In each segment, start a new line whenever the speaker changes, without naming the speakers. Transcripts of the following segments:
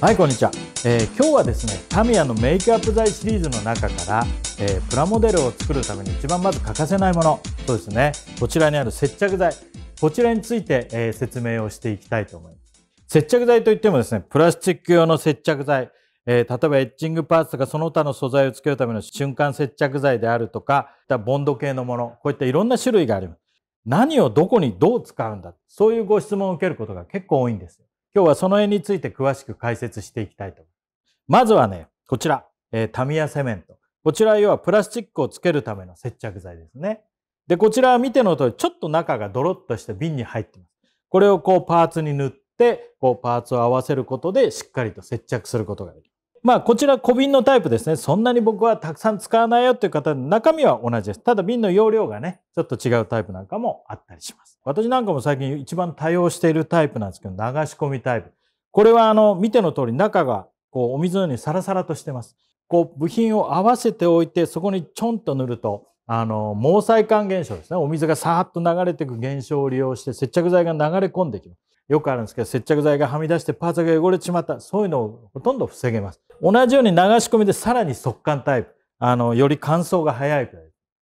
はいこんにちは、えー、今日はですねタミヤのメイクアップ剤シリーズの中から、えー、プラモデルを作るために一番まず欠かせないものそうですねこちらにある接着剤こちらについて、えー、説明をしていきたいと思います接着剤といってもですねプラスチック用の接着剤、え例えばエッチングパーツとかその他の素材をつけるための瞬間接着剤であるとかボンド系のものこういったいろんな種類があります何をどこにどう使うんだそういうご質問を受けることが結構多いんです今日はその辺について詳しく解説していきたいと思います。まずはね、こちら、えー、タミヤセメント。こちらは要はプラスチックをつけるための接着剤ですね。で、こちらは見ての通り、ちょっと中がドロッとして瓶に入ってます。これをこうパーツに塗って、こうパーツを合わせることでしっかりと接着することができる。まあこちら小瓶のタイプですね。そんなに僕はたくさん使わないよっていう方の中身は同じです。ただ瓶の容量がね、ちょっと違うタイプなんかもあったりします。私なんかも最近一番多用しているタイプなんですけど、流し込みタイプ。これはあの、見ての通り中がこうお水のようにサラサラとしてます。こう部品を合わせておいて、そこにちょんと塗ると、あの毛細管現象ですねお水がさーっと流れていく現象を利用して接着剤が流れ込んできますよくあるんですけど接着剤がはみ出してパーツが汚れちまったそういうのをほとんど防げます同じように流し込みでさらに速乾タイプあのより乾燥が早い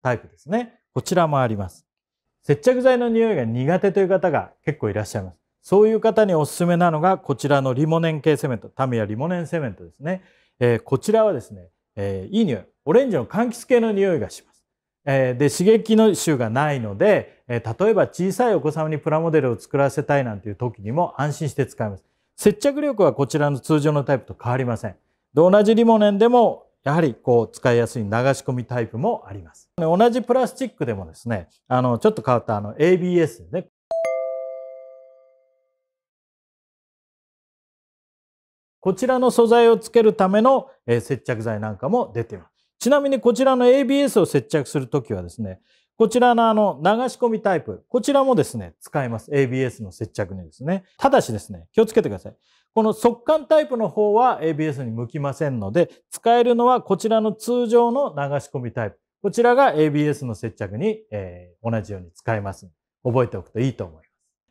タイプですねこちらもあります接着剤の匂いが苦手という方が結構いらっしゃいますそういう方におすすめなのがこちらのリモネン系セメントタミヤリモネンセメントですね、えー、こちらはですね、えー、いい匂いオレンジの柑橘系の匂いがしますえで刺激の臭がないので、え例えば小さいお子様にプラモデルを作らせたいなんていう時にも安心して使えます接着力はこちらの通常のタイプと変わりませんで同じリモネンでもやはりこう使いやすい流し込みタイプもあります同じプラスチックでもですねあのちょっと変わったあの ABS ですねこちらの素材をつけるための接着剤なんかも出てます。ちなみにこちらの ABS を接着するときはですね、こちらのあの流し込みタイプ、こちらもですね、使えます。ABS の接着にですね。ただしですね、気をつけてください。この速乾タイプの方は ABS に向きませんので、使えるのはこちらの通常の流し込みタイプ。こちらが ABS の接着に、えー、同じように使えます。覚えておくといいと思います。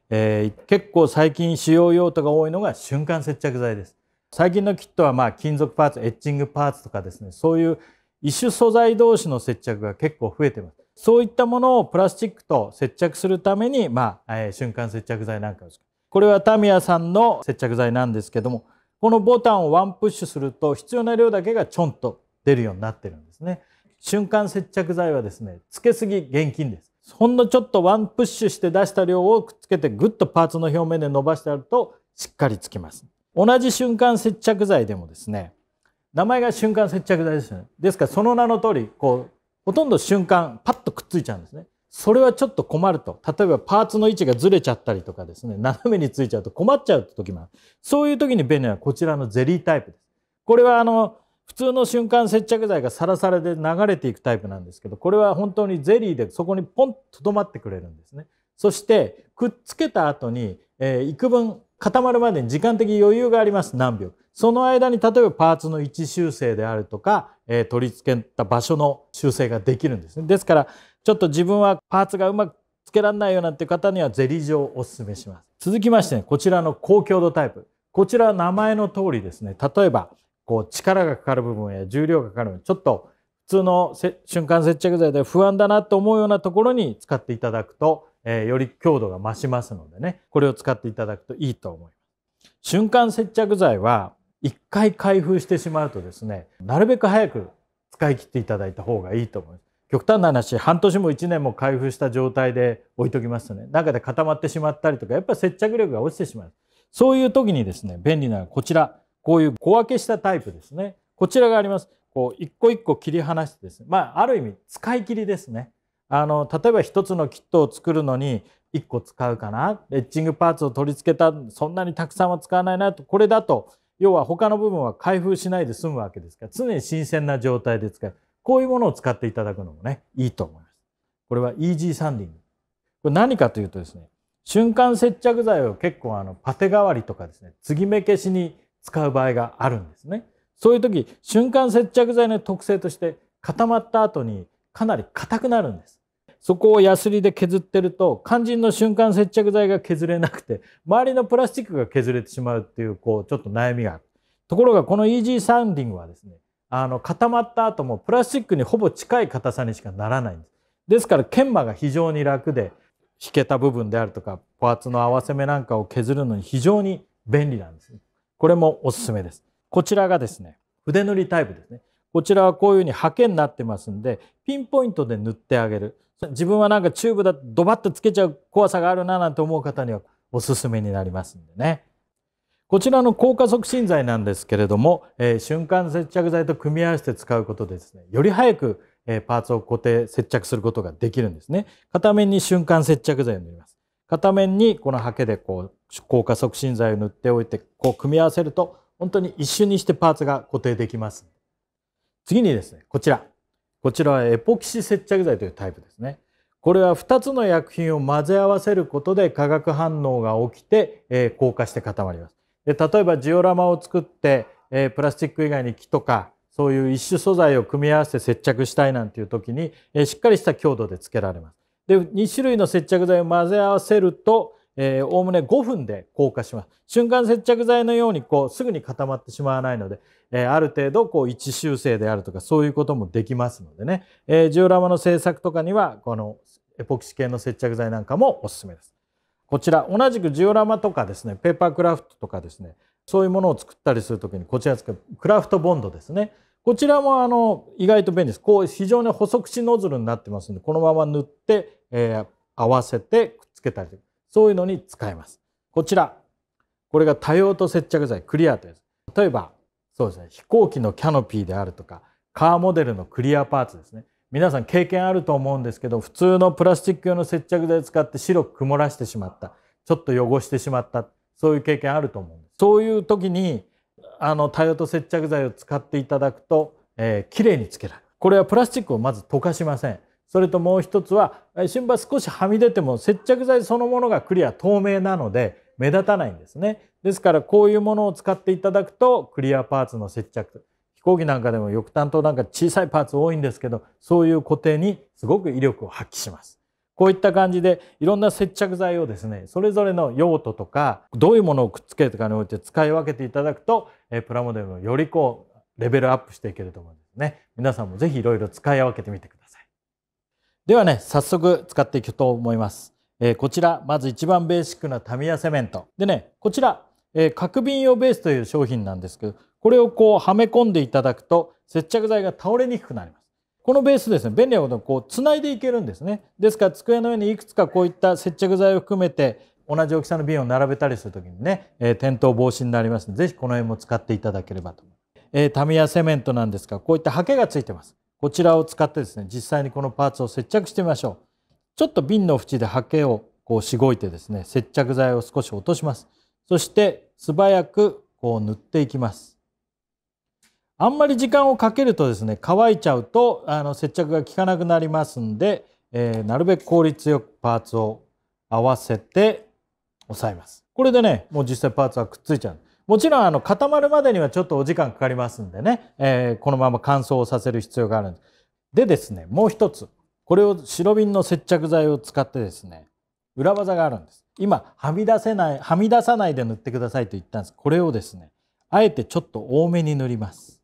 えー、結構最近使用用途が多いのが瞬間接着剤です。最近のキットはまあ金属パーツ、エッチングパーツとかですね、そういう異種素材同士の接着が結構増えてますそういったものをプラスチックと接着するために、まあえー、瞬間接着剤なんかを使うこれはタミヤさんの接着剤なんですけどもこのボタンをワンプッシュすると必要な量だけがちょんと出るようになってるんですね瞬間接着剤はですねつけすぎ現金ですほんのちょっとワンプッシュして出した量をくっつけてぐっとパーツの表面で伸ばしてあるとしっかりつきます同じ瞬間接着剤でもですね名前が瞬間接着剤ですよね。ですからその名の通り、こう、ほとんど瞬間、パッとくっついちゃうんですね。それはちょっと困ると。例えばパーツの位置がずれちゃったりとかですね、斜めについちゃうと困っちゃうって時もある。そういう時に便利なこちらのゼリータイプです。これはあの、普通の瞬間接着剤がサラサラで流れていくタイプなんですけど、これは本当にゼリーでそこにポンと止まってくれるんですね。そして、くっつけた後に、えー、幾分固まるまでに時間的余裕があります。何秒。その間に例えばパーツの位置修正であるとか、えー、取り付けた場所の修正ができるんですねですからちょっと自分はパーツがうまくつけられないよなんて方にはゼリー状をお勧めします続きまして、ね、こちらの高強度タイプこちらは名前の通りですね例えばこう力がかかる部分や重量がかかる部分ちょっと普通の瞬間接着剤で不安だなと思うようなところに使っていただくと、えー、より強度が増しますのでねこれを使っていただくといいと思います瞬間接着剤は一回開封してしまうとですねなるべく早く使い切っていただいた方がいいと思います極端な話半年も1年も開封した状態で置いときますとね中で固まってしまったりとかやっぱ接着力が落ちてしまうそういう時にですね便利なのはこちらこういう小分けしたタイプですねこちらがありますこう一個一個切り離してですねまあある意味使い切りですねあの例えば1つのキットを作るのに1個使うかなエッチングパーツを取り付けたそんなにたくさんは使わないなとこれだと要は他の部分は開封しないで済むわけですから常に新鮮な状態で使うこういうものを使っていただくのもねいいと思いますこれはイージーサンディングこれ何かというとですね瞬間接着剤を結構あのパテ代わりとかですね継ぎ目消しに使う場合があるんですねそういう時瞬間接着剤の特性として固まった後にかなり硬くなるんですそこをヤスリで削ってると肝心の瞬間接着剤が削れなくて周りのプラスチックが削れてしまうっていうこうちょっと悩みがあるところがこの EG サンディングはですねあの固まった後もプラスチックにほぼ近い硬さにしかならないんですですから研磨が非常に楽で引けた部分であるとかパーツの合わせ目なんかを削るのに非常に便利なんですねこれもおすすめですこちらがですね筆塗りタイプですねこちらはこういうふうに刷毛になってますんでピンポイントで塗ってあげる自分はなんかチューブだとドバッとつけちゃう怖さがあるななんて思う方にはおすすめになりますんでねこちらの硬化促進剤なんですけれども、えー、瞬間接着剤と組み合わせて使うことでですねより早くパーツを固定接着することができるんですね片面に瞬間接着剤を塗ります片面にこのハケでこう硬化促進剤を塗っておいてこう組み合わせると本当に一瞬にしてパーツが固定できます次にですねこちらこちらはエポキシ接着剤というタイプですねこれは2つの薬品を混ぜ合わせることで化学反応が起きて、え硬化して固まりますで例えばジオラマを作って、えプラスチック以外に木とかそういう一種素材を組み合わせて接着したいなんていう時に、えしっかりした強度でつけられますで2種類の接着剤を混ぜ合わせると、えおおむね5分で硬化します瞬間接着剤のようにこうすぐに固まってしまわないので、えー、ある程度こう位置修正であるとかそういうこともできますのでね、えー、ジオラマの制作とかにはこのエポキシ系の接着剤なんかもおすすめですこちら同じくジオラマとかですねペーパークラフトとかですねそういうものを作ったりする時にこちら使うクラフトボンドですねこちらもあの意外と便利です。こう非常に細口ノズルになってますのでこのまま塗って、えー、合わせてくっつけたりそういうのに使えます。こちら、これが多用途接着剤、クリアートです。例えば、そうですね、飛行機のキャノピーであるとか、カーモデルのクリアパーツですね。皆さん経験あると思うんですけど、普通のプラスチック用の接着剤使って白く曇らしてしまった、ちょっと汚してしまった、そういう経験あると思うんです。そういう時に、あの、多用途接着剤を使っていただくと、えー、綺麗につけられる。これはプラスチックをまず溶かしません。それともう一つは新聞少しはみ出ても接着剤そのものがクリア透明なので目立たないんですねですからこういうものを使っていただくとクリアパーツの接着飛行機なんかでも翼端となんか小さいパーツ多いんですけどそういう固定にすごく威力を発揮しますこういった感じでいろんな接着剤をですねそれぞれの用途とかどういうものをくっつけるとかにおいて使い分けていただくとプラモデルのよりこうレベルアップしていけると思うんですね皆さんも是非いろいろ使い分けてみてくださいではね早速使っていくと思います、えー、こちらまず一番ベーシックなタミヤセメントでねこちら、えー、角瓶用ベースという商品なんですけどこれをこうはめ込んでいただくと接着剤が倒れにくくなりますこのベースですね便利なことこうつないでいけるんですねですから机の上にいくつかこういった接着剤を含めて同じ大きさの瓶を並べたりするときにね、えー、転倒防止になりますのでぜひこの辺も使っていただければと思います、えー、タミヤセメントなんですがこういったハケがついてますこちらを使ってですね実際にこのパーツを接着してみましょうちょっと瓶の縁で刷毛をこうしごいてですね接着剤を少し落としますそして素早くこう塗っていきますあんまり時間をかけるとですね乾いちゃうとあの接着が効かなくなりますんで、えー、なるべく効率よくパーツを合わせて押さえますこれでねもう実際パーツはくっついちゃうもちろんあの固まるまでにはちょっとお時間かかりますんでね、えー、このまま乾燥させる必要があるんです。でですねもう一つこれを白瓶の接着剤を使ってですね裏技があるんです。今はみ出せないはみ出さないで塗ってくださいと言ったんですこれをですねあえてちょっと多めに塗ります。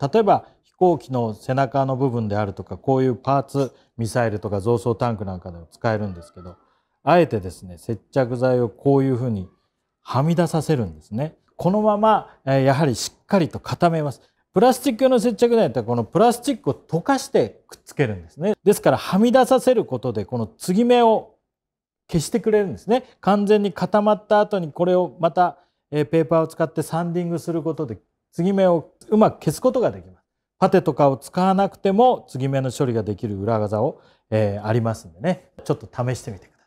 例えば飛行機の背中の部分であるとかこういうパーツミサイルとか増装タンクなんかでも使えるんですけどあえてですね接着剤をこういうふうにはみ出させるんですね。このまま、えやはりしっかりと固めます。プラスチック用の接着剤ってこのプラスチックを溶かしてくっつけるんですね。ですからはみ出させることでこの継ぎ目を消してくれるんですね。完全に固まった後にこれをまた、えペーパーを使ってサンディングすることで継ぎ目をうまく消すことができます。パテとかを使わなくても継ぎ目の処理ができる裏技を、えー、ありますんでね。ちょっと試してみてください。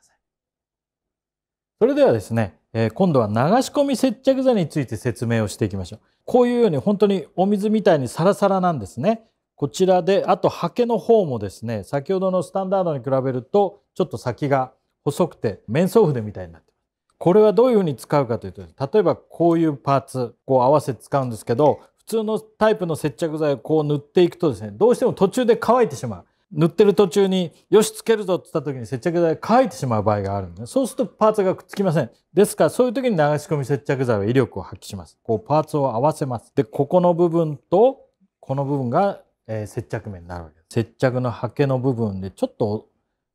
それではですね、えー、今度は流し込み接着剤について説明をしていきましょう。こういうように本当にお水みたいにサラサラなんですね。こちらで、あとハケの方もですね、先ほどのスタンダードに比べると、ちょっと先が細くて、面相筆みたいになってます。これはどういうふうに使うかというと、例えばこういうパーツ、を合わせて使うんですけど、普通のタイプの接着剤をこう塗っていくとですね、どうしても途中で乾いてしまう。塗ってる途中によしつけるぞって言った時に接着剤乾いてしまう場合があるんでそうするとパーツがくっつきませんですからそういう時に流し込み接着剤は威力を発揮しますこうパーツを合わせますでここの部分とこの部分が、え接着面になるわけです接着のハケの部分でちょっと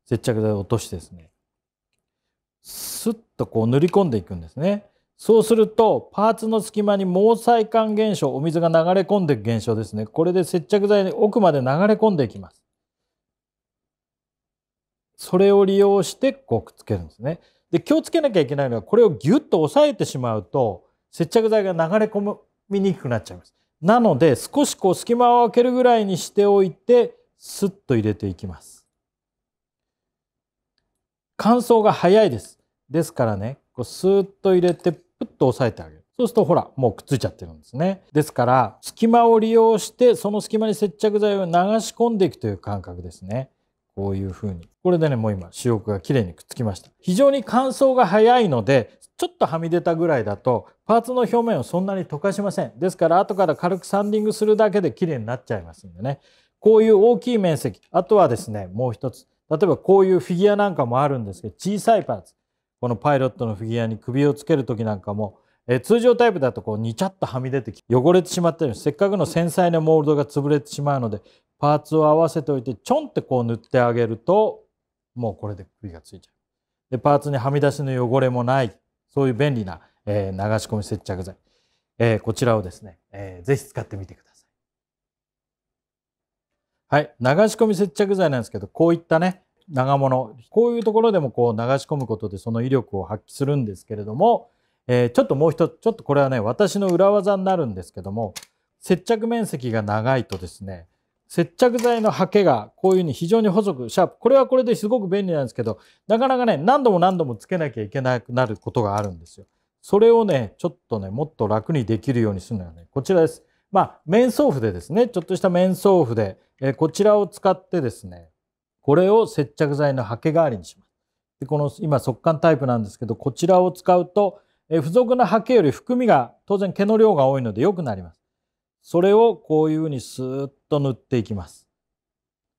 接着剤を落としてですねスッとこう塗り込んでいくんですねそうするとパーツの隙間に毛細管現象お水が流れ込んでいく現象ですねこれで接着剤に奥まで流れ込んでいきますそれを利用してこうくっつけるんですね。で気をつけなきゃいけないのはこれをギュッと押さえてしまうと接着剤が流れ込みにくくなっちゃいます。なので少しこう隙間を空けるぐらいにしておいてスッと入れていきます。乾燥が早いです。ですからねこうスッと入れてプッと押さえてあげる。そうするとほらもうくっついちゃってるんですね。ですから隙間を利用してその隙間に接着剤を流し込んでいくという感覚ですね。こういう風に。これでね、もう今、主翼が綺麗にくっつきました。非常に乾燥が早いので、ちょっとはみ出たぐらいだと、パーツの表面をそんなに溶かしません。ですから、後から軽くサンディングするだけで綺麗になっちゃいますんでね。こういう大きい面積。あとはですね、もう一つ。例えばこういうフィギュアなんかもあるんですけど、小さいパーツ。このパイロットのフィギュアに首をつける時なんかも、え通常タイプだとこうにちゃっとはみ出て汚れてしまったようにせっかくの繊細なモールドが潰れてしまうのでパーツを合わせておいてちょんってこう塗ってあげるともうこれで首がついちゃうでパーツにはみ出しの汚れもないそういう便利な、え流し込み接着剤、えこちらをですね、えー、ぜひ使ってみてくださいはい流し込み接着剤なんですけどこういったね長物こういうところでもこう流し込むことでその威力を発揮するんですけれども、えー、ちょっともう一つちょっとこれはね私の裏技になるんですけども接着面積が長いとですね接着剤の刷毛がこういうふうに非常に細くシャープこれはこれですごく便利なんですけどなかなかね何度も何度もつけなきゃいけなくなることがあるんですよ。それをねちょっとねもっと楽にできるようにするのがねこちらです。まあ面相筆でですねちょっとした面相筆、えー、こちらを使ってですねこれを接着剤の刷毛代わりにします。でこの今速乾タイプなんですけどこちらを使うと、えー、付属の刷毛より含みが当然毛の量が多いので良くなります。それをこういうふうにスーッと塗っていきます。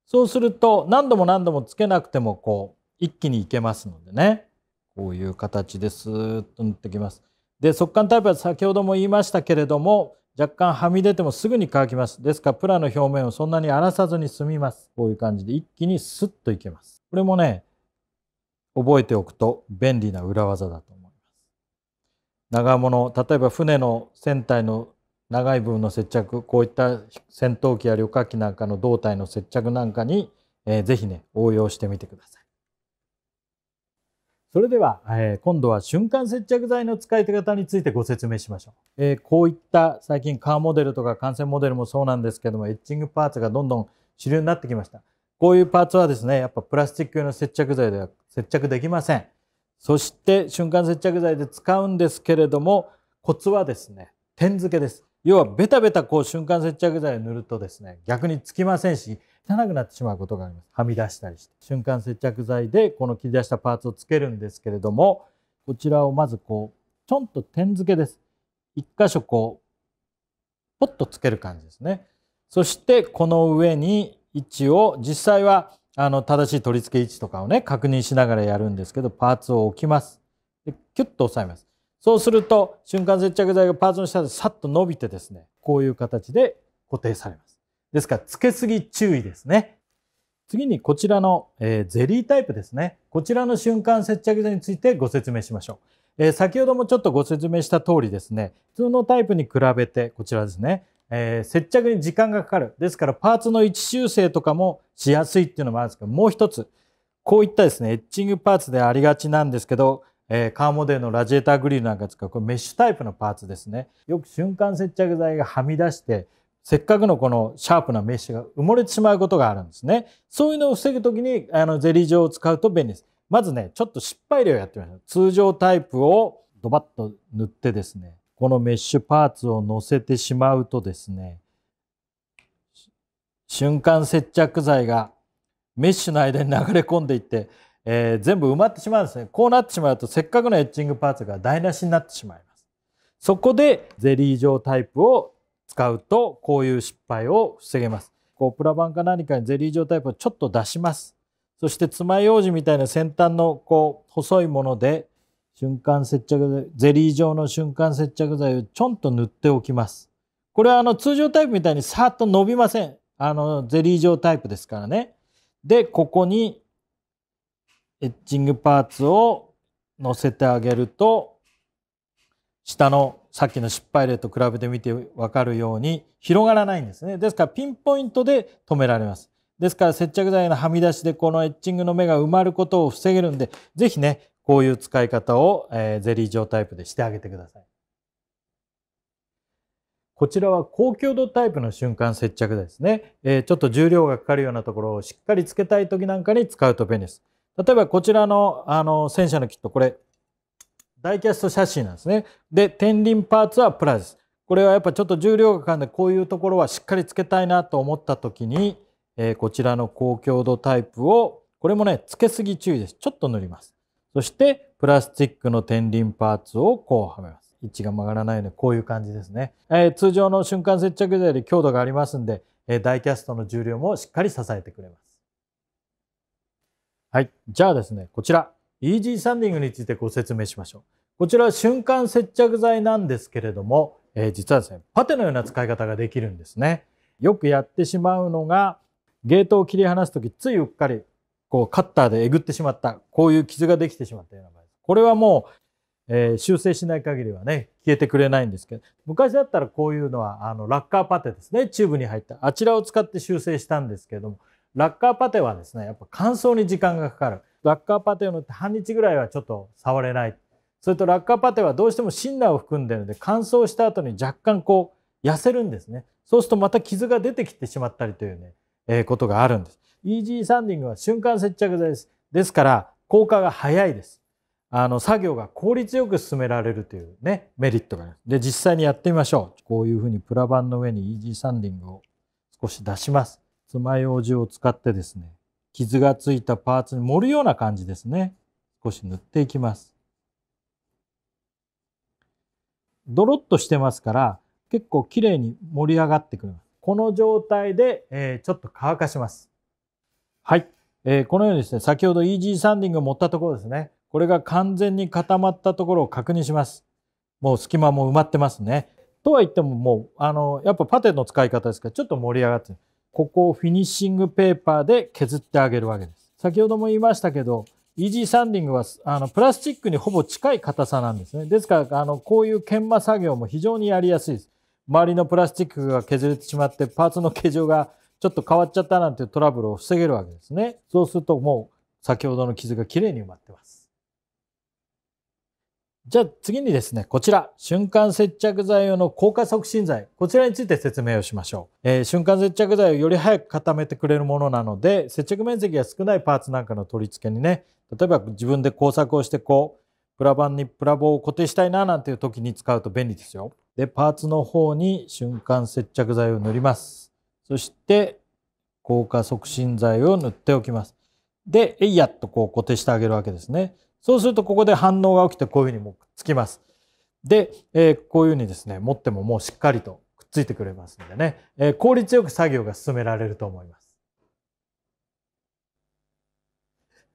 そうすると何度も何度もつけなくてもこう一気にいけますのでねこういう形でスーッと塗ってきます。で速乾タイプは先ほども言いましたけれども若干はみ出てもすぐに乾きますですからプラの表面をそんなに荒らさずに済みますこういう感じで一気にスッといけますこれもね覚えておくと便利な裏技だと思います長物例えば船の船体の長い部分の接着こういった戦闘機や旅客機なんかの胴体の接着なんかに、えー、ぜひね応用してみてください。それでは、えー、今度は瞬間接着剤の使い手方についてご説明しましょう、えー、こういった最近カーモデルとか感染モデルもそうなんですけどもエッチングパーツがどんどん主流になってきましたこういうパーツはですねやっぱプラスチック用の接着剤では接着できませんそして瞬間接着剤で使うんですけれどもコツはですね点付けです要はベタベタこう瞬間接着剤を塗るとですね逆につきませんし汚くなってしまうことがありますはみ出したりして瞬間接着剤でこの切り出したパーツをつけるんですけれどもこちらをまずこうちょんと点付けです一箇所こうポッとつける感じですねそしてこの上に位置を実際はあの正しい取り付け位置とかをね確認しながらやるんですけどパーツを置きますでキュッと押さえますそうすると瞬間接着剤がパーツの下でさっと伸びてですねこういう形で固定されますですからつけすぎ注意ですね次にこちらの、えー、ゼリータイプですねこちらの瞬間接着剤についてご説明しましょう、えー、先ほどもちょっとご説明した通りですね普通のタイプに比べてこちらですねえー、接着に時間がかかる。ですからパーツの位置修正とかもしやすいっていうのもあるんですけど、もう一つ、こういったですね、エッチングパーツでありがちなんですけど、えー、カーモデルのラジエーターグリルなんか使うこれメッシュタイプのパーツですねよく瞬間接着剤がはみ出してせっかくのこのシャープなメッシュが埋もれてしまうことがあるんですねそういうのを防ぐ時にあのゼリー状を使うと便利ですまずねちょっと失敗例をやってみましょう通常タイプをドバッと塗ってですねこのメッシュパーツを乗せてしまうとですね瞬間接着剤がメッシュの間に流れ込んでいってえー、全部埋まってしまうんですねこうなってしまうとせっかくのエッチングパーツが台無しになってしまいますそこでゼリー状タイプを使うとこういう失敗を防げますこうプラ板か何かにゼリー状タイプをちょっと出しますそして爪楊枝みたいな先端のこう細いもので瞬間接着ゼリー状の瞬間接着剤をちょんと塗っておきますこれはあの通常タイプみたいにさっと伸びませんあのゼリー状タイプですからねでここにエッチングパーツを乗せてあげると下のさっきの失敗例と比べてみて分かるように広がらないんですねですからピンポイントで止められますですから接着剤のはみ出しでこのエッチングの目が埋まることを防げるんで是非ねこういう使い方を、えゼリー状タイプでしてあげてくださいこちらは高強度タイプの瞬間接着剤ですね、えちょっと重量がかかるようなところをしっかりつけたい時なんかに使うと便利です例えばこちらのあの戦車のキット、これ、ダイキャスト写真なんですね。で、天輪パーツはプラです。これはやっぱちょっと重量がかんで、こういうところはしっかりつけたいなと思った時に、えー、こちらの高強度タイプを、これもね、つけすぎ注意です。ちょっと塗ります。そして、プラスチックの天輪パーツをこうはめます。位置が曲がらないので、こういう感じですね。えー、通常の瞬間接着剤より強度がありますんで、えー、ダイキャストの重量もしっかり支えてくれます。はい。じゃあですね、こちら、イージーサンディングについてご説明しましょう。こちら、瞬間接着剤なんですけれども、えー、実はですね、パテのような使い方ができるんですね。よくやってしまうのが、ゲートを切り離す時、ついうっかり、こう、カッターでえぐってしまった、こういう傷ができてしまったような場合です。これはもう、えー、修正しない限りはね、消えてくれないんですけど、昔だったらこういうのは、あの、ラッカーパテですね、チューブに入った、あちらを使って修正したんですけれども、ラッカーパテはですね、やっぱ乾燥に時間がかかる。ラッカーパテを塗って半日ぐらいはちょっと触れない。それとラッカーパテはどうしても辛辣を含んでるので乾燥した後に若干こう痩せるんですね。そうするとまた傷が出てきてしまったりというね、えー、ことがあるんです。イージーサンディングは瞬間接着剤です。ですから効果が早いです。あの作業が効率よく進められるというねメリットがあるで実際にやってみましょうこういうふうにプラ板の上にイージーサンディングを少し出します爪楊枝を使ってですね傷がついたパーツに盛るような感じですね少し塗っていきますドロッとしてますから結構綺麗に盛り上がってくるこの状態で、えー、ちょっと乾かしますはい、えー、このようにですね先ほどイージーサンディングを持ったところですねこれが完全に固まったところを確認しますもう隙間も埋まってますねとは言ってももうあのやっぱパテの使い方ですからちょっと盛り上がってるここをフィニッシングペーパーで削ってあげるわけです。先ほども言いましたけど、イージーサンディングはあのプラスチックにほぼ近い硬さなんですね。ですからあのこういう研磨作業も非常にやりやすいです。周りのプラスチックが削れてしまってパーツの形状がちょっと変わっちゃったなんていうトラブルを防げるわけですね。そうするともう先ほどの傷がきれいに埋まってます。じゃあ次にですね、こちら、瞬間接着剤用の硬化促進剤、こちらについて説明をしましょう。えー、瞬間接着剤をより早く固めてくれるものなので、接着面積が少ないパーツなんかの取り付けにね、例えば自分で工作をしてこう、プラ板にプラ棒を固定したいななんていう時に使うと便利ですよ。で、パーツの方に瞬間接着剤を塗ります。そして、硬化促進剤を塗っておきます。で、えいやっとこう固定してあげるわけですね。そうするとここで反応が起きてこういうふうにもうくっつきます。で、えー、こういうふうにですね持ってももうしっかりとくっついてくれますんでね、えー、効率よく作業が進められると思います。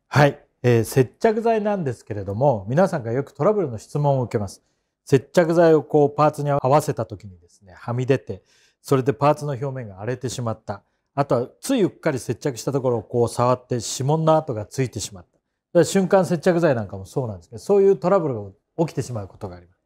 はい、えー、接着剤なんですけれども皆さんがよくトラブルの質問を受けます。接着剤をこうパーツに合わせた時にですねはみ出てそれでパーツの表面が荒れてしまったあとはついうっかり接着したところをこう触って指紋の跡がついてしまった瞬間接着剤なんかもそうなんですけどそういうトラブルが起きてしまうことがあります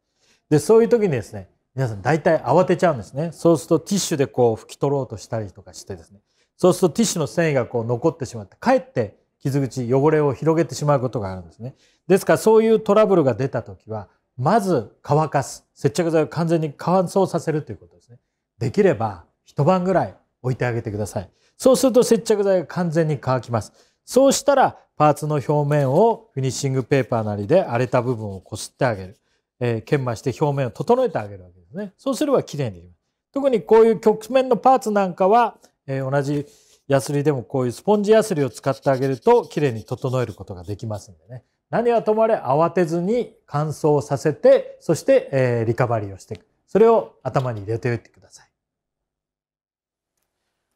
でそういう時にですね皆さん大体慌てちゃうんですねそうするとティッシュでこう拭き取ろうとしたりとかしてですねそうするとティッシュの繊維がこう残ってしまってかえって傷口汚れを広げてしまうことがあるんですねですからそういうトラブルが出た時はまず乾かす接着剤を完全に乾燥させるということですねできれば一晩ぐらい置いてあげてくださいそうすると接着剤が完全に乾きますそうしたらパーツの表面をフィニッシングペーパーなりで荒れた部分をこすってあげる、えー、研磨して表面を整えてあげるわけですねそうすればきれいにできます特にこういう曲面のパーツなんかは、えー、同じヤスリでもこういうスポンジヤスリを使ってあげるときれいに整えることができますんでね何はともあれ慌てずに乾燥させてそして、えー、リカバリーをしていくそれを頭に入れておいてください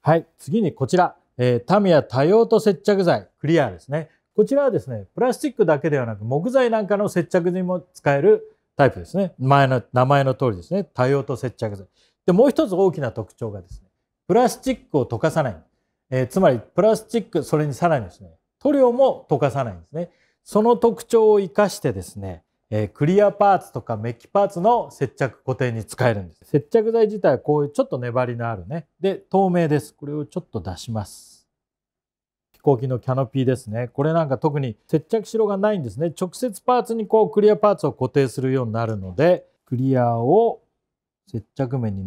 はい次にこちら、えー、タミヤ多用途接着剤クリアですね。こちらはですね、プラスチックだけではなく木材なんかの接着にも使えるタイプですね。前の名前の通りですね、多用途接着剤。で、もう一つ大きな特徴がですね、プラスチックを溶かさない。えー、つまりプラスチック、それにさらにですね、塗料も溶かさないんですね。その特徴を生かしてですね、えー、クリアパーツとかメッキパーツの接着固定に使えるんです。接着剤自体はこういうちょっと粘りのあるね。で、透明です。これをちょっと出します。飛行機のキャノピーですねこれなんか特に接着しろがないんですね直接パーツにこうクリアパーツを固定するようになるのでクリアを接着面に